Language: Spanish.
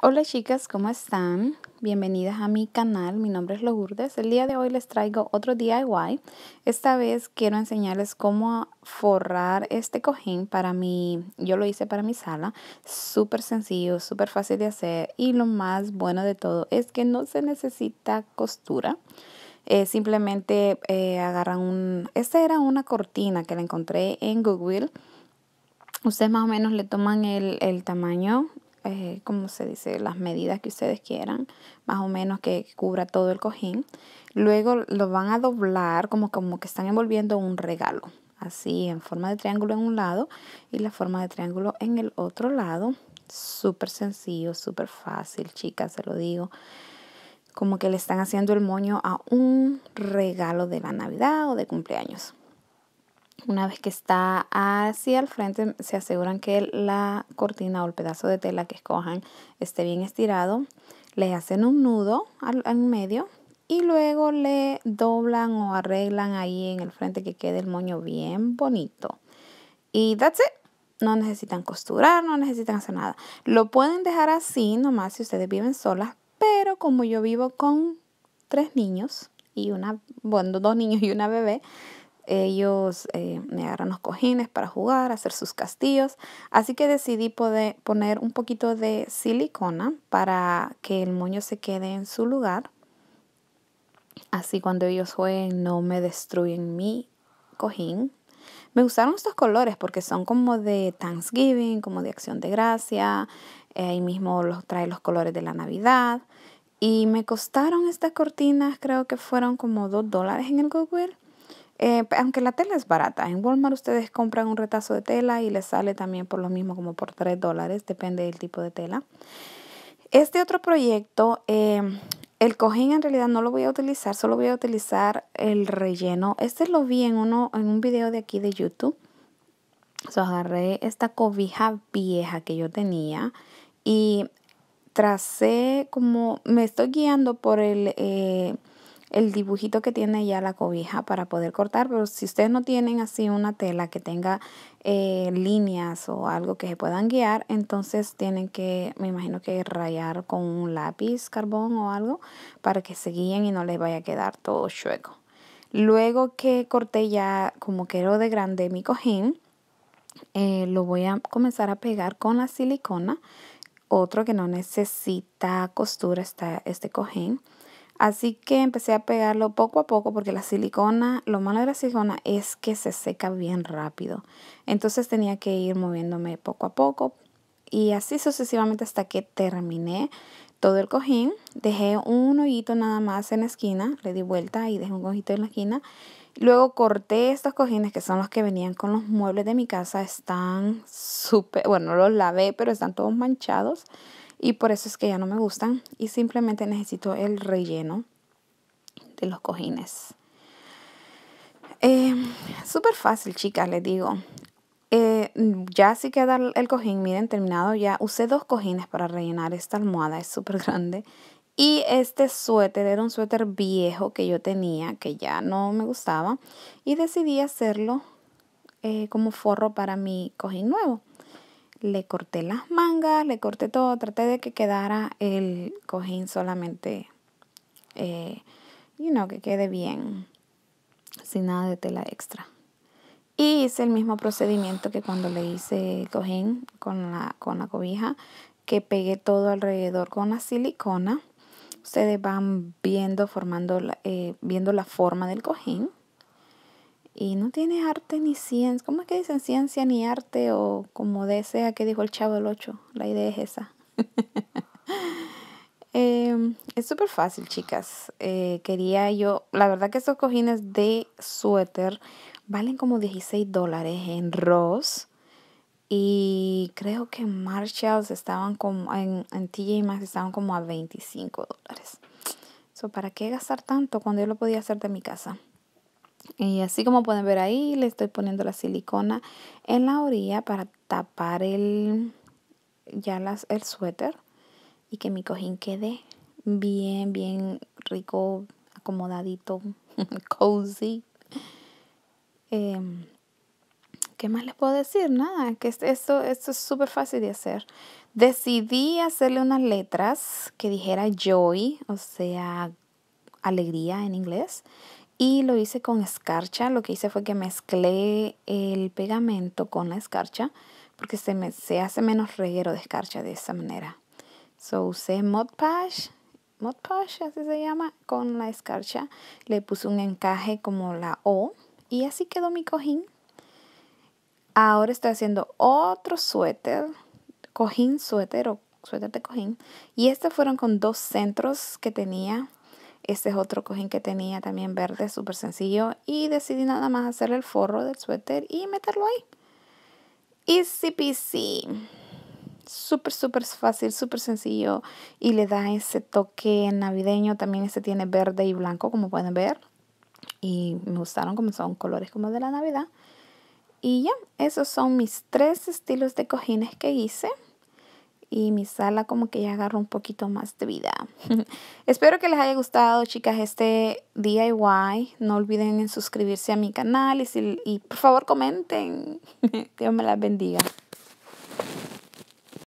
Hola chicas, ¿cómo están? Bienvenidas a mi canal, mi nombre es Lourdes. El día de hoy les traigo otro DIY. Esta vez quiero enseñarles cómo forrar este cojín para mi, yo lo hice para mi sala. Súper sencillo, súper fácil de hacer y lo más bueno de todo es que no se necesita costura. Eh, simplemente eh, agarran un, esta era una cortina que la encontré en Google Ustedes más o menos le toman el, el tamaño eh, como se dice, las medidas que ustedes quieran, más o menos que cubra todo el cojín. Luego lo van a doblar como, como que están envolviendo un regalo, así en forma de triángulo en un lado y la forma de triángulo en el otro lado. Súper sencillo, súper fácil, chicas, se lo digo como que le están haciendo el moño a un regalo de la Navidad o de cumpleaños. Una vez que está así al frente, se aseguran que la cortina o el pedazo de tela que escojan esté bien estirado. Le hacen un nudo al, medio y luego le doblan o arreglan ahí en el frente que quede el moño bien bonito. Y that's it no necesitan costurar, no necesitan hacer nada. Lo pueden dejar así nomás si ustedes viven solas, pero como yo vivo con tres niños y una, bueno, dos niños y una bebé, ellos eh, me agarran los cojines para jugar, hacer sus castillos. Así que decidí poner un poquito de silicona para que el moño se quede en su lugar. Así cuando ellos jueguen no me destruyen mi cojín. Me gustaron estos colores porque son como de Thanksgiving, como de acción de gracia. ahí mismo los trae los colores de la Navidad. Y me costaron estas cortinas, creo que fueron como 2 dólares en el Goodwill. Eh, aunque la tela es barata, en Walmart ustedes compran un retazo de tela y les sale también por lo mismo como por 3 dólares, depende del tipo de tela. Este otro proyecto, em, el cojín en realidad no lo voy a utilizar, solo voy a utilizar el relleno. Este lo vi en, uno, en un video de aquí de YouTube. agarré esta cobija vieja que yo tenía y tracé como me estoy guiando por el... Eh, el dibujito que tiene ya la cobija para poder cortar, pero si ustedes no tienen así una tela que tenga eh, líneas o algo que se puedan guiar, entonces tienen que, me imagino que rayar con un lápiz carbón o algo para que se guíen y no les vaya a quedar todo chueco. Luego que corté ya como quiero de grande mi cojín, eh, lo voy a comenzar a pegar con la silicona. Otro que no necesita costura está este cojín. Así que empecé a pegarlo poco a poco porque la silicona, lo malo de la silicona es que se seca bien rápido. Entonces tenía que ir moviéndome poco a poco y así sucesivamente hasta que terminé todo el cojín. Dejé un hoyito nada más en la esquina, le di vuelta y dejé un hoyito en la esquina. Luego corté estos cojines que son los que venían con los muebles de mi casa. Están súper, bueno, los lavé, pero están todos manchados y por eso es que ya no me gustan y simplemente necesito el relleno de los cojines. Eh, súper fácil, chicas, les digo. Eh, ya sí queda el cojín, miren, terminado ya. Usé dos cojines para rellenar esta almohada, es súper grande. Y este suéter era un suéter viejo que yo tenía, que ya no me gustaba. Y decidí hacerlo eh, como forro para mi cojín nuevo le corté las mangas, le corté todo, traté de que quedara el cojín solamente, eh, you que quede bien, sin nada de tela extra. Y hice el mismo procedimiento que cuando le hice el cojín con la, con la cobija, que pegué todo alrededor con la silicona. Ustedes van viendo, formando, eh, viendo la forma del cojín y no tiene arte ni ciencia. ¿Cómo es que dicen ciencia ni arte? O como desea que dijo el chavo del 8. La idea es esa. Em, es súper fácil, chicas. Eh, quería yo, la verdad que estos cojines de suéter valen como 16 dólares en Ross. Y creo que en Marshalls estaban como, en, TJ Maxx estaban como a 25 dólares. So, ¿Para qué gastar tanto cuando yo lo podía hacer de mi casa? Y así como pueden ver ahí, le estoy poniendo la silicona en la orilla para tapar el, ya las, el suéter y que mi cojín quede bien, bien rico, acomodadito, cozy. Em, ¿Qué más les puedo decir? Nada, que esto, esto es súper fácil de hacer. Decidí hacerle unas letras que dijera joy, o sea, alegría en inglés y lo hice con escarcha. Lo que hice fue que mezclé el pegamento con la escarcha porque se, me, se hace menos reguero de escarcha de esa manera. So usé Mod Podge, Mod Podge así se llama, con la escarcha. Le puse un encaje como la O y así quedó mi cojín. Ahora estoy haciendo otro suéter, cojín suéter o suéter de cojín. Y estos fueron con dos centros que tenía este es otro cojín que tenía también verde, súper sencillo. Y decidí nada más hacer el forro del suéter y meterlo ahí. Easy peasy. Súper, súper fácil, súper sencillo. Y le da ese toque navideño. También este tiene verde y blanco, como pueden ver. Y me gustaron como son colores como de la Navidad. Y ya, esos son mis tres estilos de cojines que hice y mi sala como que ya agarró un poquito más de vida. Espero que les haya gustado, chicas, este DIY. No olviden suscribirse a mi canal y, y por favor comenten. Dios me las bendiga.